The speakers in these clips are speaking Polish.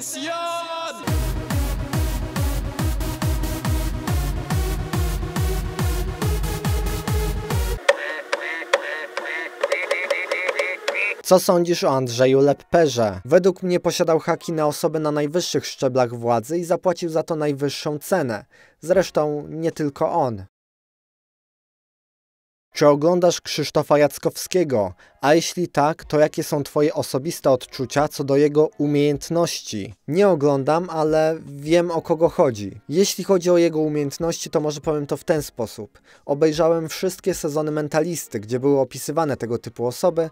pensjon! Co sądzisz o Andrzeju Lepperze? Według mnie posiadał haki na osoby na najwyższych szczeblach władzy i zapłacił za to najwyższą cenę. Zresztą nie tylko on. Czy oglądasz Krzysztofa Jackowskiego? A jeśli tak, to jakie są Twoje osobiste odczucia co do jego umiejętności? Nie oglądam, ale wiem o kogo chodzi. Jeśli chodzi o jego umiejętności, to może powiem to w ten sposób. Obejrzałem wszystkie sezony Mentalisty, gdzie były opisywane tego typu osoby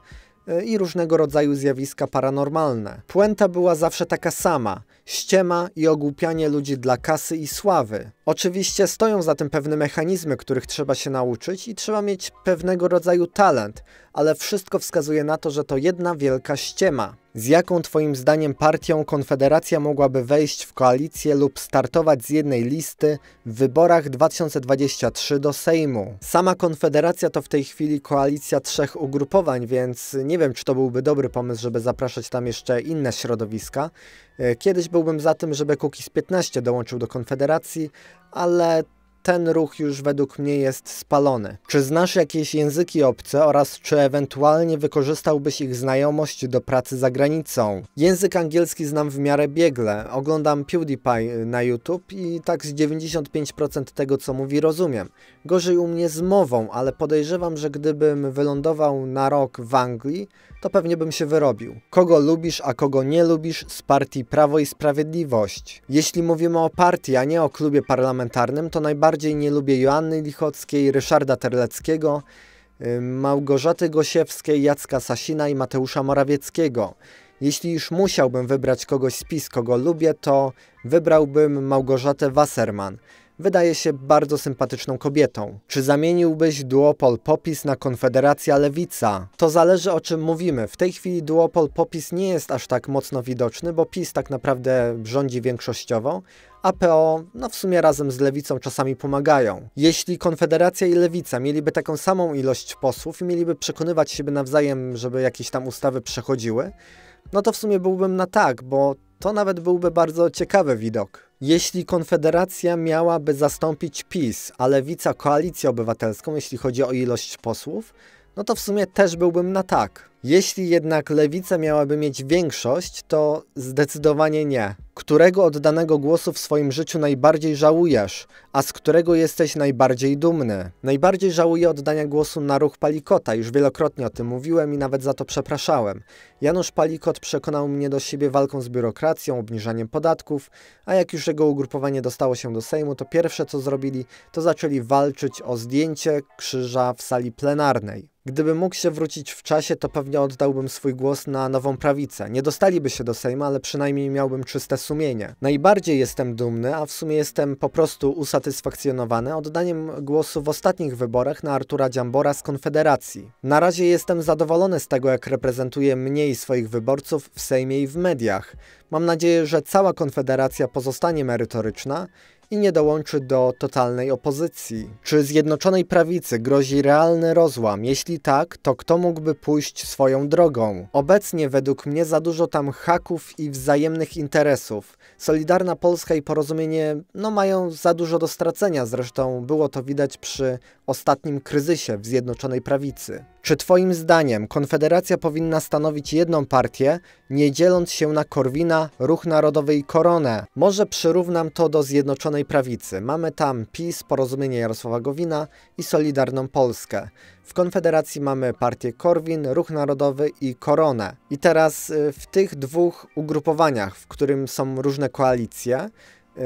e, i różnego rodzaju zjawiska paranormalne. Puenta była zawsze taka sama – ściema i ogłupianie ludzi dla kasy i sławy. Oczywiście stoją za tym pewne mechanizmy, których trzeba się nauczyć i trzeba mieć pewnego rodzaju talent, ale wszystko wskazuje na to, że to jedna wielka ściema. Z jaką Twoim zdaniem partią Konfederacja mogłaby wejść w koalicję lub startować z jednej listy w wyborach 2023 do Sejmu? Sama Konfederacja to w tej chwili koalicja trzech ugrupowań, więc nie wiem, czy to byłby dobry pomysł, żeby zapraszać tam jeszcze inne środowiska. E, kiedyś był byłbym za tym, żeby Cookies 15 dołączył do Konfederacji, ale ten ruch już według mnie jest spalony. Czy znasz jakieś języki obce oraz czy ewentualnie wykorzystałbyś ich znajomość do pracy za granicą? Język angielski znam w miarę biegle. Oglądam PewDiePie na YouTube i tak z 95% tego co mówi rozumiem. Gorzej u mnie z mową, ale podejrzewam, że gdybym wylądował na rok w Anglii, to pewnie bym się wyrobił. Kogo lubisz, a kogo nie lubisz z partii Prawo i Sprawiedliwość. Jeśli mówimy o partii, a nie o klubie parlamentarnym, to najbardziej nie lubię Joanny Lichockiej, Ryszarda Terleckiego, Małgorzaty Gosiewskiej, Jacka Sasina i Mateusza Morawieckiego. Jeśli już musiałbym wybrać kogoś z PiS, kogo lubię, to wybrałbym Małgorzatę Wasserman wydaje się bardzo sympatyczną kobietą. Czy zamieniłbyś duopol Popis na Konfederacja Lewica? To zależy o czym mówimy. W tej chwili duopol Popis nie jest aż tak mocno widoczny, bo PiS tak naprawdę rządzi większościowo, a PO, no w sumie razem z Lewicą czasami pomagają. Jeśli Konfederacja i Lewica mieliby taką samą ilość posłów i mieliby przekonywać siebie nawzajem, żeby jakieś tam ustawy przechodziły, no to w sumie byłbym na tak, bo to nawet byłby bardzo ciekawy widok. Jeśli Konfederacja miałaby zastąpić PiS, a Lewica koalicję obywatelską, jeśli chodzi o ilość posłów, no to w sumie też byłbym na tak. Jeśli jednak lewica miałaby mieć większość, to zdecydowanie nie. Którego oddanego głosu w swoim życiu najbardziej żałujesz, a z którego jesteś najbardziej dumny? Najbardziej żałuję oddania głosu na ruch Palikota, już wielokrotnie o tym mówiłem i nawet za to przepraszałem. Janusz Palikot przekonał mnie do siebie walką z biurokracją, obniżaniem podatków, a jak już jego ugrupowanie dostało się do Sejmu, to pierwsze co zrobili, to zaczęli walczyć o zdjęcie krzyża w sali plenarnej. Gdyby mógł się wrócić w czasie, to pewnie prawdopodobnie oddałbym swój głos na nową prawicę. Nie dostaliby się do sejmu, ale przynajmniej miałbym czyste sumienie. Najbardziej jestem dumny, a w sumie jestem po prostu usatysfakcjonowany oddaniem głosu w ostatnich wyborach na Artura Dziambora z Konfederacji. Na razie jestem zadowolony z tego, jak reprezentuje mniej swoich wyborców w Sejmie i w mediach. Mam nadzieję, że cała Konfederacja pozostanie merytoryczna i nie dołączy do totalnej opozycji? Czy Zjednoczonej Prawicy grozi realny rozłam? Jeśli tak, to kto mógłby pójść swoją drogą? Obecnie według mnie za dużo tam haków i wzajemnych interesów. Solidarna Polska i Porozumienie no, mają za dużo do stracenia, zresztą było to widać przy ostatnim kryzysie w Zjednoczonej Prawicy. Czy Twoim zdaniem Konfederacja powinna stanowić jedną partię, nie dzieląc się na Korwina, Ruch Narodowy i Koronę? Może przyrównam to do Zjednoczonej Prawicy. Mamy tam PiS, Porozumienie Jarosława Gowina i Solidarną Polskę. W Konfederacji mamy partię Korwin, Ruch Narodowy i Koronę. I teraz y, w tych dwóch ugrupowaniach, w którym są różne koalicje, y,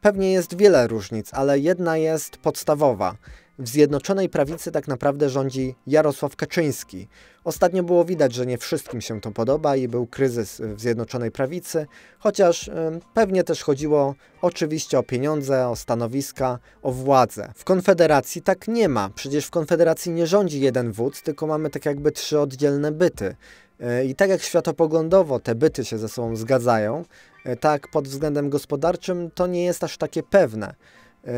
pewnie jest wiele różnic, ale jedna jest podstawowa – w Zjednoczonej Prawicy tak naprawdę rządzi Jarosław Kaczyński. Ostatnio było widać, że nie wszystkim się to podoba i był kryzys w Zjednoczonej Prawicy, chociaż pewnie też chodziło oczywiście o pieniądze, o stanowiska, o władzę. W Konfederacji tak nie ma. Przecież w Konfederacji nie rządzi jeden wódz, tylko mamy tak jakby trzy oddzielne byty. E, I tak jak światopoglądowo te byty się ze sobą zgadzają, e, tak pod względem gospodarczym to nie jest aż takie pewne. E,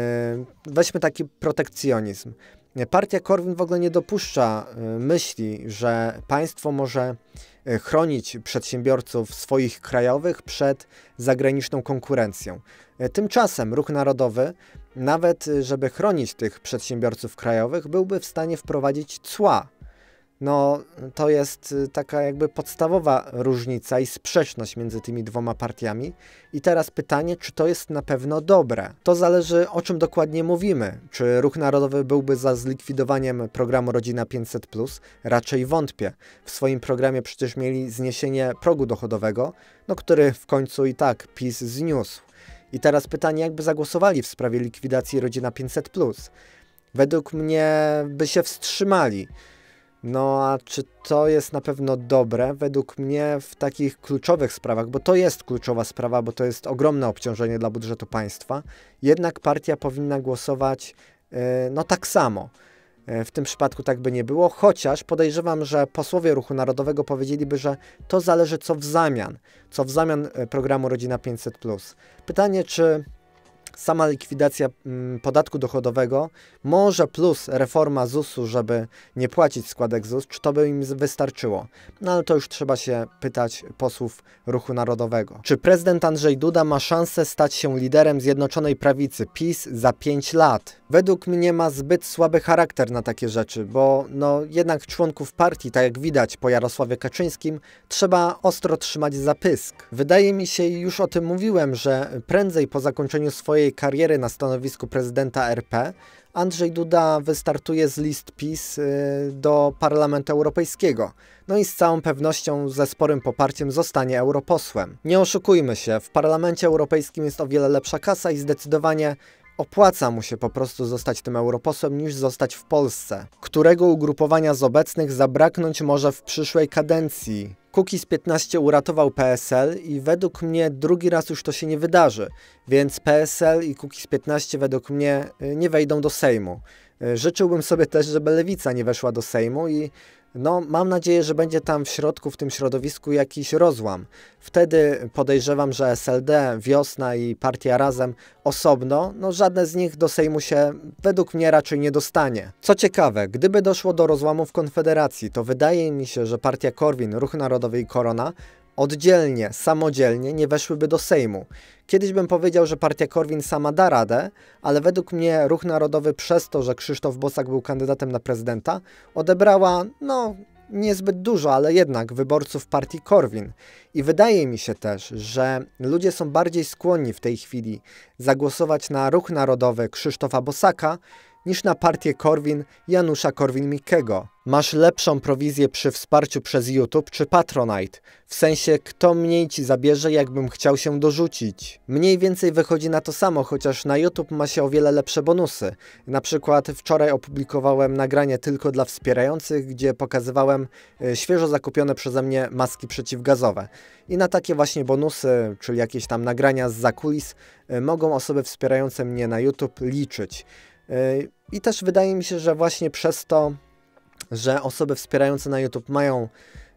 weźmy taki protekcjonizm. Partia Korwin w ogóle nie dopuszcza e, myśli, że państwo może e, chronić przedsiębiorców swoich krajowych przed zagraniczną konkurencją. Tymczasem Ruch Narodowy, nawet żeby chronić tych przedsiębiorców krajowych, byłby w stanie wprowadzić cła no to jest y, taka jakby podstawowa różnica i sprzeczność między tymi dwoma partiami. I teraz pytanie, czy to jest na pewno dobre? To zależy o czym dokładnie mówimy. Czy ruch narodowy byłby za zlikwidowaniem programu Rodzina 500? Raczej wątpię. W swoim programie przecież mieli zniesienie progu dochodowego, no który w końcu i tak PiS zniósł. I teraz pytanie, jakby zagłosowali w sprawie likwidacji Rodzina 500? Według mnie by się wstrzymali no a czy to jest na pewno dobre? Według mnie w takich kluczowych sprawach, bo to jest kluczowa sprawa, bo to jest ogromne obciążenie dla budżetu państwa, jednak partia powinna głosować yy, no tak samo. E, w tym przypadku tak by nie było, chociaż podejrzewam, że posłowie Ruchu Narodowego powiedzieliby, że to zależy co w zamian, co w zamian e, programu Rodzina 500. Pytanie, czy sama likwidacja mm, podatku dochodowego, może plus reforma ZUS-u, żeby nie płacić składek ZUS, czy to by im wystarczyło? No ale to już trzeba się pytać posłów ruchu narodowego. Czy prezydent Andrzej Duda ma szansę stać się liderem Zjednoczonej Prawicy PiS za 5 lat? Według mnie ma zbyt słaby charakter na takie rzeczy, bo no jednak członków partii, tak jak widać po Jarosławie Kaczyńskim, trzeba ostro trzymać za pysk. Wydaje mi się, już o tym mówiłem, że prędzej po zakończeniu swojej swojej kariery na stanowisku prezydenta RP, Andrzej Duda wystartuje z list PiS y, do Parlamentu Europejskiego. No i z całą pewnością ze sporym poparciem zostanie europosłem. Nie oszukujmy się, w Parlamencie Europejskim jest o wiele lepsza kasa i zdecydowanie Opłaca mu się po prostu zostać tym europosłem niż zostać w Polsce, którego ugrupowania z obecnych zabraknąć może w przyszłej kadencji. Kukiz 15 uratował PSL i według mnie drugi raz już to się nie wydarzy, więc PSL i Kukiz 15 według mnie y, nie wejdą do Sejmu. Y, życzyłbym sobie też, żeby Lewica nie weszła do Sejmu i no, mam nadzieję, że będzie tam w środku, w tym środowisku jakiś rozłam. Wtedy podejrzewam, że SLD, Wiosna i Partia Razem osobno, no żadne z nich do Sejmu się według mnie raczej nie dostanie. Co ciekawe, gdyby doszło do rozłamu w Konfederacji, to wydaje mi się, że Partia Korwin, Ruch Narodowy i Korona oddzielnie, samodzielnie nie weszłyby do Sejmu. Kiedyś bym powiedział, że partia Korwin sama da radę, ale według mnie Ruch Narodowy przez to, że Krzysztof Bosak był kandydatem na prezydenta, odebrała, no, niezbyt dużo, ale jednak wyborców partii Korwin. I wydaje mi się też, że ludzie są bardziej skłonni w tej chwili zagłosować na Ruch Narodowy Krzysztofa Bosaka niż na partię Korwin Janusza Korwin-Mikkego. Masz lepszą prowizję przy wsparciu przez YouTube czy Patronite, w sensie kto mniej ci zabierze, jakbym chciał się dorzucić. Mniej więcej wychodzi na to samo, chociaż na YouTube ma się o wiele lepsze bonusy. Na przykład wczoraj opublikowałem nagranie tylko dla wspierających, gdzie pokazywałem y, świeżo zakupione przeze mnie maski przeciwgazowe. I na takie właśnie bonusy, czyli jakieś tam nagrania z zakulis, y, mogą osoby wspierające mnie na YouTube liczyć. Y, I też wydaje mi się, że właśnie przez to że osoby wspierające na YouTube mają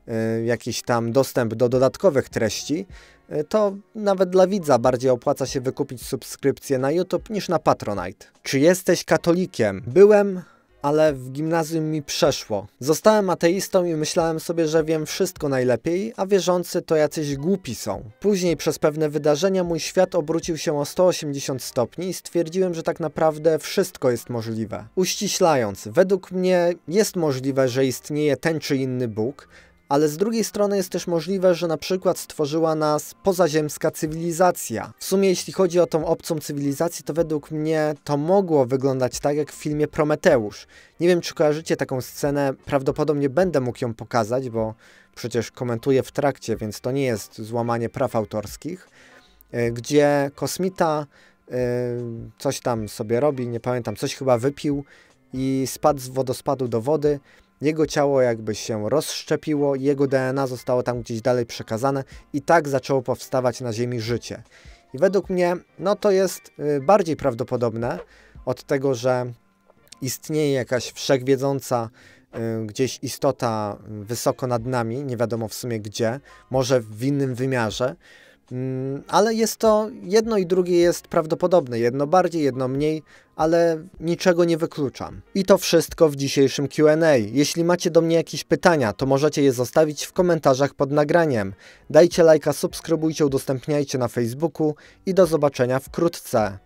e, jakiś tam dostęp do dodatkowych treści, e, to nawet dla widza bardziej opłaca się wykupić subskrypcję na YouTube niż na Patronite. Czy jesteś katolikiem? Byłem, ale w gimnazjum mi przeszło. Zostałem ateistą i myślałem sobie, że wiem wszystko najlepiej, a wierzący to jacyś głupi są. Później przez pewne wydarzenia mój świat obrócił się o 180 stopni i stwierdziłem, że tak naprawdę wszystko jest możliwe. Uściślając, według mnie jest możliwe, że istnieje ten czy inny Bóg, ale z drugiej strony jest też możliwe, że na przykład stworzyła nas pozaziemska cywilizacja. W sumie jeśli chodzi o tą obcą cywilizację, to według mnie to mogło wyglądać tak jak w filmie Prometeusz. Nie wiem, czy kojarzycie taką scenę, prawdopodobnie będę mógł ją pokazać, bo przecież komentuję w trakcie, więc to nie jest złamanie praw autorskich, e, gdzie kosmita e, coś tam sobie robi, nie pamiętam, coś chyba wypił i spadł z wodospadu do wody jego ciało jakby się rozszczepiło, jego DNA zostało tam gdzieś dalej przekazane i tak zaczęło powstawać na Ziemi życie. I według mnie, no to jest y, bardziej prawdopodobne od tego, że istnieje jakaś wszechwiedząca y, gdzieś istota y, wysoko nad nami, nie wiadomo w sumie gdzie, może w innym wymiarze, Mm, ale jest to jedno i drugie jest prawdopodobne, jedno bardziej, jedno mniej, ale niczego nie wykluczam. I to wszystko w dzisiejszym QA. Jeśli macie do mnie jakieś pytania, to możecie je zostawić w komentarzach pod nagraniem. Dajcie lajka, subskrybujcie, udostępniajcie na Facebooku i do zobaczenia wkrótce.